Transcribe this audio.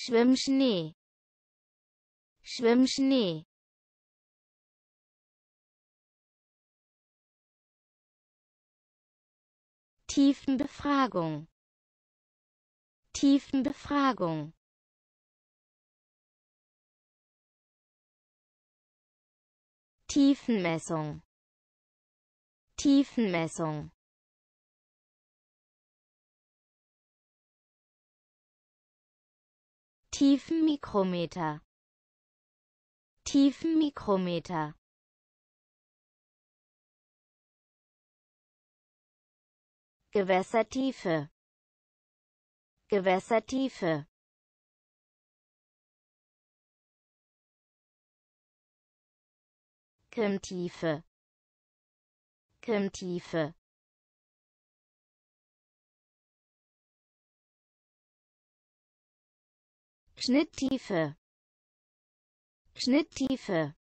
Schwimmschnee. Schwimmschnee. Tiefenbefragung. Tiefenbefragung. Tiefenmessung. Tiefenmessung. Tiefenmikrometer Tiefenmikrometer Gewässertiefe Gewässertiefe Kimmtiefe Kimmtiefe Schnitttiefe Schnitttiefe